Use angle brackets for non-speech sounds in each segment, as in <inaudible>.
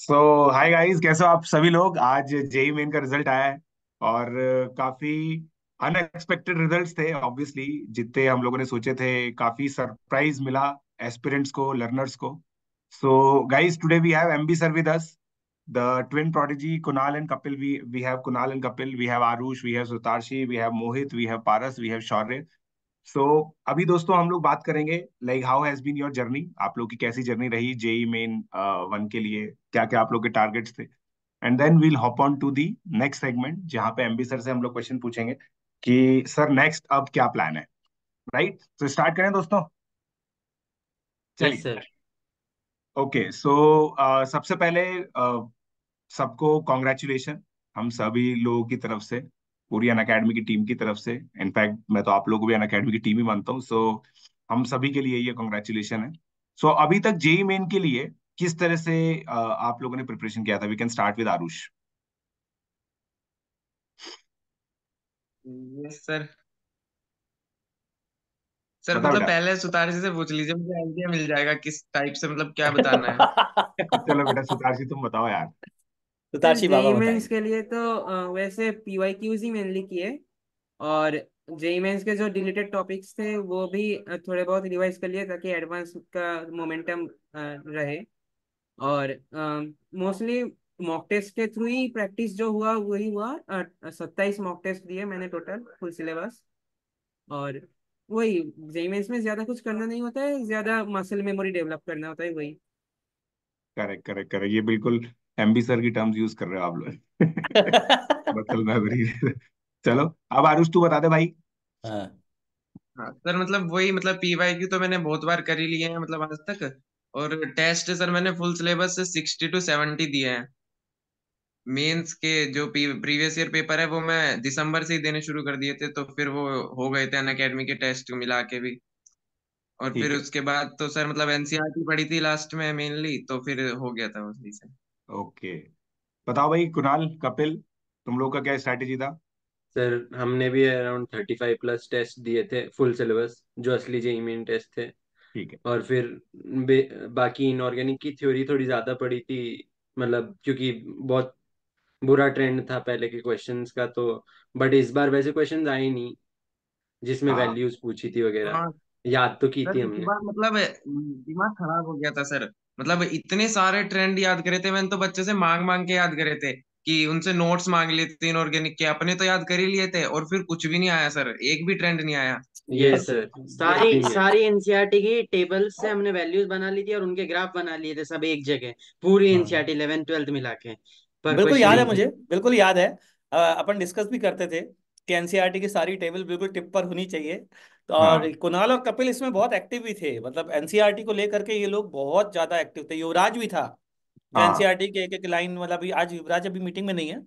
सो hi guys कैसे हो आप सभी लोग आज जेई मेन e का रिजल्ट आया है और काफी अनएक्सपेक्टेड रिजल्ट्स थे ऑब्वियसली जितने हम लोगों ने सोचे थे काफी सरप्राइज मिला एस्पिरेंट्स को लर्नर्स को so guys today we have MB sir with us the twin prodigy Kunal and Kapil we we have Kunal and Kapil we have Aarush we have Sutarshi we have Mohit we have Paras we have Shaurya so so, अभी दोस्तों हम लोग बात करेंगे like how has been your journey आप लोग की कैसी जर्नी रही जेई मेन वन uh, के लिए क्या क्या आप लोग के टारगेट्स थे and then we'll hop on to the next segment जहां पे एमबी सर से हम लोग क्वेश्चन पूछेंगे कि सर नेक्स्ट अब क्या प्लान है राइट तो स्टार्ट करें दोस्तों चलिए ओके सो uh, सबसे पहले uh, सबको कॉन्ग्रेचुलेशन हम सभी लोगों की तरफ से पूरी अन अकेडमी की टीम की तरफ से इनफैक्ट मैं तो आप लोग को भी अन अकेडमी की टीम ही मानता हूँ सो so, हम सभी के लिए ये कॉन्ग्रेचुलेशन है सो so, अभी तक जेई मेन e के लिए किस तरह से uh, आप लोगों ने प्रिपरेशन किया था we can start with Aarush yes sir sir मतलब पहले सुतारशी से पूछ लीजिए मुझे आइडिया मिल जाएगा किस टाइप से मतलब क्या बताना है <laughs> चलो बेटा सुतारशी तुम बताओ यार तो ताशी बाबा मेंस के लिए तो वैसे पीवाई क्यूज ही मेनली किए और जेई मेंस के जो डिलीटेड टॉपिक्स थे वो भी थोड़े बहुत रिवाइज कर लिए ताकि एडवांस का मोमेंटम रहे और मोस्टली मॉक टेस्ट के थ्रू ही प्रैक्टिस जो हुआ वही हुआ सत्ताईस मॉक टेस्ट दिए मैंने टोटल फुल सिलेबस और वही जेई मेंस में ज्यादा कुछ करना नहीं होता है ज्यादा मसल मेमोरी डेवलप करना होता है वही करेक्ट करेक्ट करेक्ट ये बिल्कुल एमबी सर की टर्म्स यूज कर रहे हो आप लोग <laughs> बतल मेमोरी चलो अब आरुष तू बता दे भाई हाँ, हाँ सर मतलब वही मतलब पीवाई की तो मैंने बहुत बार कर ही लिए हैं मतलब आज तक और टेस्ट सर मैंने फुल सिलेबस से सिक्सटी टू सेवेंटी दिए हैं मेंस के जो प्रीवियस ईयर पेपर है वो मैं दिसंबर से ही देने शुरू कर दिए थे तो फिर वो हो गए थे अन अकेडमी के टेस्ट मिला के भी और फिर उसके बाद तो सर मतलब एनसीईआरटी e पढ़ी थी लास्ट में मेनली तो फिर हो गया था वो सही से ओके बताओ भाई कुणाल कपिल तुम लोग का क्या स्ट्रेटेजी था सर हमने भी around thirty five plus test दिए थे फुल सिलेबस जो असली जेई मेन टेस्ट थे ठीक है और फिर बाकी इनऑर्गेनिक की थ्योरी थोड़ी ज्यादा पड़ी थी मतलब क्योंकि बहुत बुरा ट्रेंड था पहले के क्वेश्चंस का तो बट इस बार वैसे क्वेश्चंस आए नहीं जिसमें वैल्यूज हाँ। पूछी थी वगैरह हाँ। याद तो की थी हमने बार मतलब दिमाग खराब हो गया था सर मतलब इतने सारे ट्रेंड याद करे थे मैंने तो बच्चे से मांग मांग के याद करे थे कि उनसे नोट्स मांग लेते थे इनऑर्गेनिक के अपने तो याद कर ही लिए थे और फिर कुछ भी नहीं आया सर एक भी ट्रेंड नहीं आया ये yes, सर सारी सारी एनसीईआरटी e की टेबल्स से हमने वैल्यूज बना ली थी और उनके ग्राफ बना लिए थे सब एक जगह पूरी एनसीईआरटी इलेवन ट्वेल्थ मिला के बिल्कुल याद है मुझे बिल्कुल याद है अपन डिस्कस भी करते थे कि एनसीईआरटी e की सारी टेबल बिल्कुल टिप पर होनी चाहिए तो हाँ। और कुणाल और कपिल इसमें बहुत एक्टिव भी थे मतलब एनसीईआरटी e को लेकर के ये लोग बहुत ज्यादा एक्टिव थे युवराज भी था हाँ। एनसीईआरटी e के एक एक लाइन मतलब आज युवराज अभी मीटिंग में नहीं है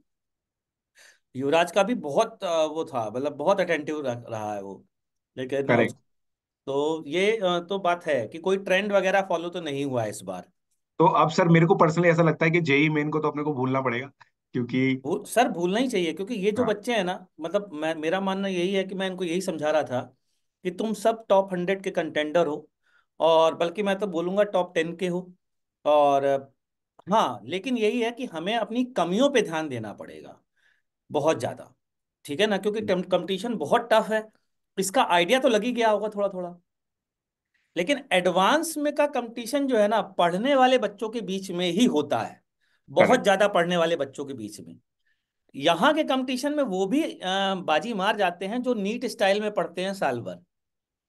युवराज का भी बहुत वो था मतलब बहुत अटेंटिव रहा है वो लेकिन तो ये तो बात है कि कोई ट्रेंड वगैरह फॉलो तो नहीं हुआ इस बार तो अब सर मेरे को पर्सनली ऐसा लगता है कि जेई मेन को तो अपने को भूलना पड़ेगा क्योंकि भूल सर भूलना ही चाहिए क्योंकि ये जो हाँ बच्चे हैं ना मतलब मैं मेरा मानना यही है कि मैं इनको यही समझा रहा था कि तुम सब टॉप हंड्रेड के कंटेंडर हो और बल्कि मैं तो बोलूँगा टॉप टेन के हो और हाँ लेकिन यही है कि हमें अपनी कमियों पे ध्यान देना पड़ेगा बहुत ज़्यादा ठीक है ना क्योंकि कंपटीशन हम्म। बहुत टफ है इसका आइडिया तो लग ही गया होगा थोड़ा थोड़ा लेकिन एडवांस में का कंपटीशन जो है ना पढ़ने वाले बच्चों के बीच में ही होता है बहुत ज्यादा पढ़ने वाले बच्चों के बीच में यहाँ के कंपटीशन में वो भी बाजी मार जाते हैं जो नीट स्टाइल में पढ़ते हैं साल भर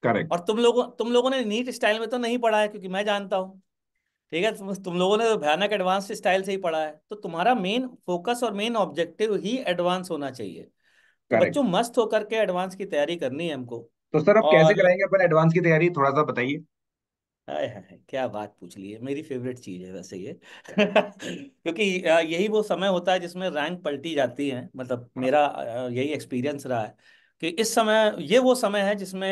करेक्ट और तुम लोगों तुम लोगों ने नीट स्टाइल में तो नहीं पढ़ा है क्योंकि मैं जानता हूँ ठीक है तुम, तुम लोगों ने तो भयानक एडवांस स्टाइल से ही पढ़ा है तो तुम्हारा मेन फोकस और मेन ऑब्जेक्टिव ही एडवांस होना चाहिए तो बच्चों मस्त होकर के एडवांस की तैयारी करनी है हमको तो सर आप और... कैसे कराएंगे अपन एडवांस की तैयारी थोड़ा सा बताइए हाय हाय क्या बात पूछ ली है मेरी फेवरेट चीज है वैसे ये <laughs> <laughs> क्योंकि यही वो समय होता है जिसमें रैंक पलटी जाती है मतलब हाँ। मेरा यही एक्सपीरियंस रहा है कि इस समय ये वो समय है जिसमें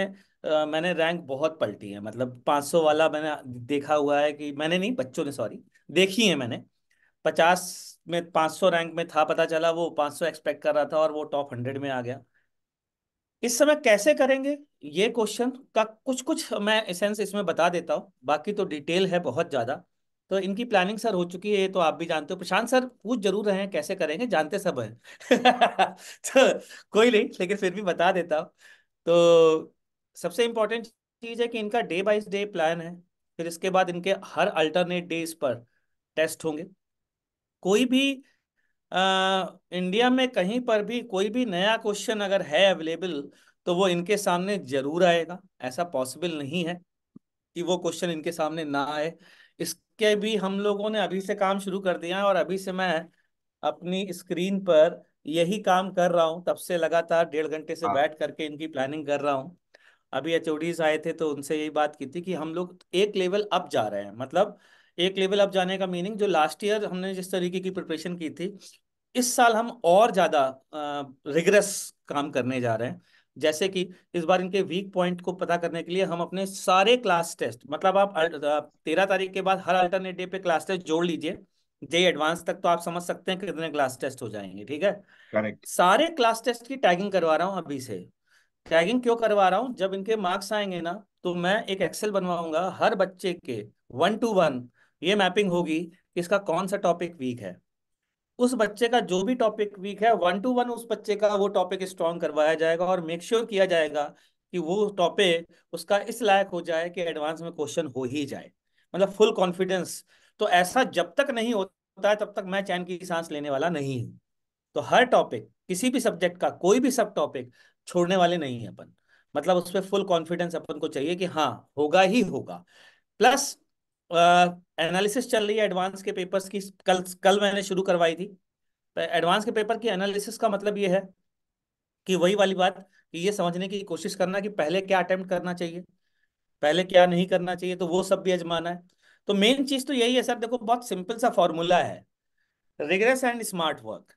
मैंने रैंक बहुत पलटी है मतलब 500 वाला मैंने देखा हुआ है कि मैंने नहीं बच्चों ने सॉरी देखी है मैंने 50 में 500 रैंक में था पता चला वो 500 एक्सपेक्ट कर रहा था और वो टॉप 100 में आ गया इस समय कैसे करेंगे ये क्वेश्चन का कुछ कुछ मैं सेंस इसमें बता देता हूँ बाकी तो डिटेल है बहुत ज़्यादा तो इनकी प्लानिंग सर हो चुकी है तो आप भी जानते हो प्रशांत सर पूछ जरूर रहे हैं कैसे करेंगे जानते सब हैं <laughs> तो कोई नहीं लेकिन फिर भी बता देता हूँ तो सबसे इम्पोर्टेंट चीज़ है कि इनका डे बाई डे प्लान है फिर इसके बाद इनके हर अल्टरनेट डेज पर टेस्ट होंगे कोई भी आ, इंडिया में कहीं पर भी कोई भी नया क्वेश्चन अगर है अवेलेबल तो वो इनके सामने जरूर आएगा ऐसा पॉसिबल नहीं है कि वो क्वेश्चन इनके सामने ना आए इसके भी हम लोगों ने अभी से काम शुरू कर दिया है और अभी से मैं अपनी स्क्रीन पर यही काम कर रहा हूँ तब से लगातार डेढ़ घंटे से हाँ। बैठ करके इनकी प्लानिंग कर रहा हूँ अभी एच आए थे तो उनसे यही बात की थी कि हम लोग एक लेवल अप जा रहे हैं मतलब एक लेवल अप जाने का मीनिंग जो लास्ट ईयर हमने जिस तरीके की प्रिपरेशन की थी इस साल हम और ज़्यादा रिग्रेस काम करने जा रहे हैं जैसे कि इस बार इनके वीक पॉइंट को पता करने के लिए हम अपने सारे क्लास टेस्ट मतलब आप तेरह तारीख के बाद हर अल्टरनेट डे पे क्लास टेस्ट जोड़ लीजिए जे एडवांस तक तो आप समझ सकते हैं कितने क्लास टेस्ट हो जाएंगे ठीक है Correct. सारे क्लास टेस्ट की टैगिंग करवा रहा हूँ अभी से टैगिंग क्यों करवा रहा हूँ जब इनके मार्क्स आएंगे ना तो मैं एक एक्सेल बनवाऊंगा हर बच्चे के वन टू वन ये मैपिंग होगी इसका कौन सा टॉपिक वीक है उस बच्चे का जो भी टॉपिक वीक है वन टू वन उस बच्चे का वो टॉपिक स्ट्रॉन्ग करवाया जाएगा और मेक श्योर sure किया जाएगा कि वो टॉपिक उसका इस लायक हो जाए कि एडवांस में क्वेश्चन हो ही जाए मतलब फुल कॉन्फिडेंस तो ऐसा जब तक नहीं होता है तब तक मैं चैन की सांस लेने वाला नहीं हूं तो हर टॉपिक किसी भी सब्जेक्ट का कोई भी सब टॉपिक छोड़ने वाले नहीं है अपन मतलब उस पर फुल कॉन्फिडेंस अपन को चाहिए कि हाँ होगा ही होगा प्लस एनालिसिस चल रही है एडवांस के पेपर्स की कल कल मैंने शुरू करवाई थी एडवांस के पेपर की एनालिसिस का मतलब ये है कि वही वाली बात कि ये समझने की कोशिश करना कि पहले क्या अटेम्प्ट करना चाहिए पहले क्या नहीं करना चाहिए तो वो सब भी अजमाना है तो मेन चीज तो यही है सर देखो बहुत सिंपल सा फॉर्मूला है रिग्रेस एंड स्मार्ट वर्क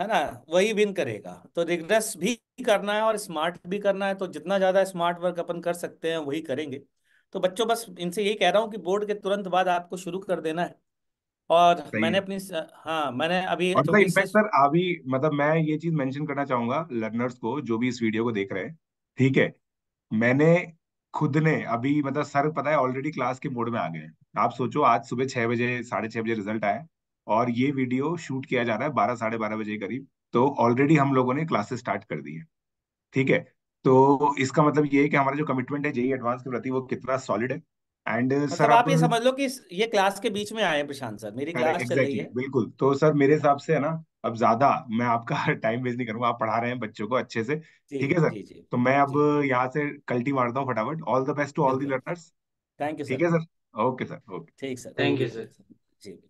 है ना वही विन करेगा तो रिग्रेस भी करना है और स्मार्ट भी करना है तो जितना ज्यादा स्मार्ट वर्क अपन कर सकते हैं वही करेंगे तो बच्चों बस इनसे यही कह रहा हूँ कि बोर्ड के तुरंत बाद आपको शुरू कर देना है और मैंने अपनी हाँ मैंने अभी और इनफैक्ट सर अभी मतलब मैं ये चीज मेंशन करना चाहूंगा लर्नर्स को जो भी इस वीडियो को देख रहे हैं ठीक है मैंने खुद ने अभी मतलब सर पता है ऑलरेडी क्लास के मोड में आ गए आप सोचो आज सुबह छह बजे साढ़े छह बजे रिजल्ट आया और ये वीडियो शूट किया जा रहा है बारह साढ़े बारह बजे करीब तो ऑलरेडी हम लोगों ने क्लासेस स्टार्ट कर दी है ठीक है तो इसका मतलब ये है कि हमारा जो कमिटमेंट है जेई एडवांस के प्रति वो कितना सॉलिड है एंड सर मतलब आप ये समझ लो कि ये क्लास के बीच में आए प्रशांत सर मेरी क्लास exactly, चल रही है बिल्कुल तो सर मेरे हिसाब से है ना अब ज्यादा मैं आपका टाइम <laughs> वेस्ट नहीं करूंगा आप पढ़ा रहे हैं बच्चों को अच्छे से ठीक है सर जी, जी, तो मैं अब यहाँ से कल्टी मारता हूँ फटाफट all the best to all the learners thank you ठीक है सर ओके सर ओके ठीक sir thank you sir ji